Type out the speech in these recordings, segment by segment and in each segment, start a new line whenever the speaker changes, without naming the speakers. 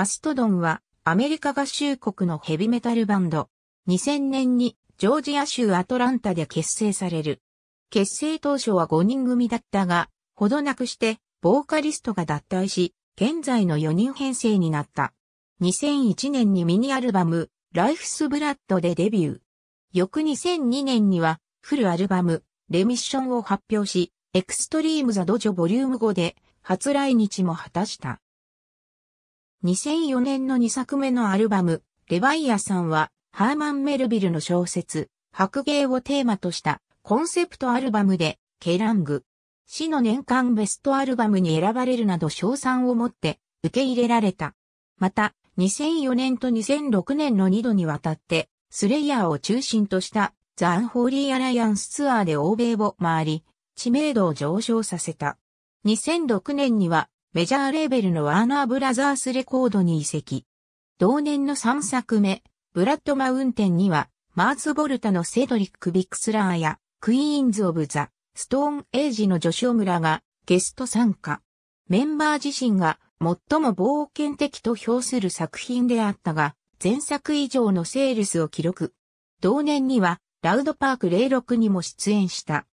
マストドンはアメリカ合衆国のヘビメタルバンド。2000年にジョージア州アトランタで結成される。結成当初は5人組だったが、ほどなくしてボーカリストが脱退し、現在の4人編成になった。2001年にミニアルバム、ライフスブラッドでデビュー。翌2002年には、フルアルバム、レミッションを発表し、エクストリームザドジョボリューム5で、初来日も果たした。2004年の2作目のアルバム、レバイアさんは、ハーマン・メルビルの小説、白芸をテーマとしたコンセプトアルバムで、ケラング、死の年間ベストアルバムに選ばれるなど賞賛をもって受け入れられた。また、2004年と2006年の2度にわたって、スレイヤーを中心としたザ・アンホーリー・アライアンスツアーで欧米を回り、知名度を上昇させた。2006年にはメジャーレーベルのワーナーブラザースレコードに移籍。同年の3作目、ブラッドマウンテンには、マーズ・ボルタのセドリック・ビクスラーや、クイーンズ・オブ・ザ・ストーン・エイジのジョシオ村がゲスト参加。メンバー自身が最も冒険的と評する作品であったが、前作以上のセールスを記録。同年には、ラウドパーク06にも出演した。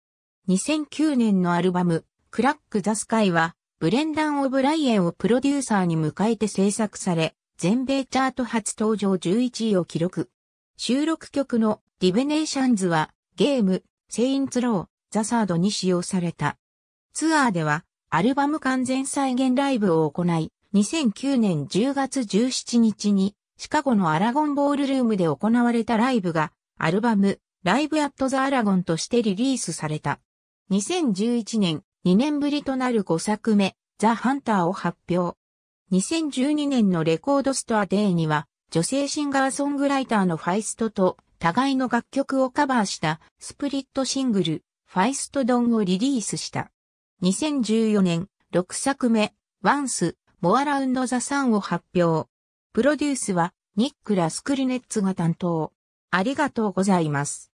2009年のアルバム、クラック・ザ・スカイは、ブレンダン・オブライエンをプロデューサーに迎えて制作され、全米チャート初登場11位を記録。収録曲のディベネーションズはゲーム、セインツロー、ザサードに使用された。ツアーではアルバム完全再現ライブを行い、2009年10月17日にシカゴのアラゴンボールルームで行われたライブがアルバムライブアットザアラゴンとしてリリースされた。2011年2年ぶりとなる5作目、ザ・ハンターを発表。2012年のレコードストアデーには、女性シンガーソングライターのファイストと互いの楽曲をカバーしたスプリットシングル、ファイストドンをリリースした。2014年、6作目、ワンス、モアラウンドザサンを発表。プロデュースは、ニック・ラスクリネッツが担当。ありがとうございます。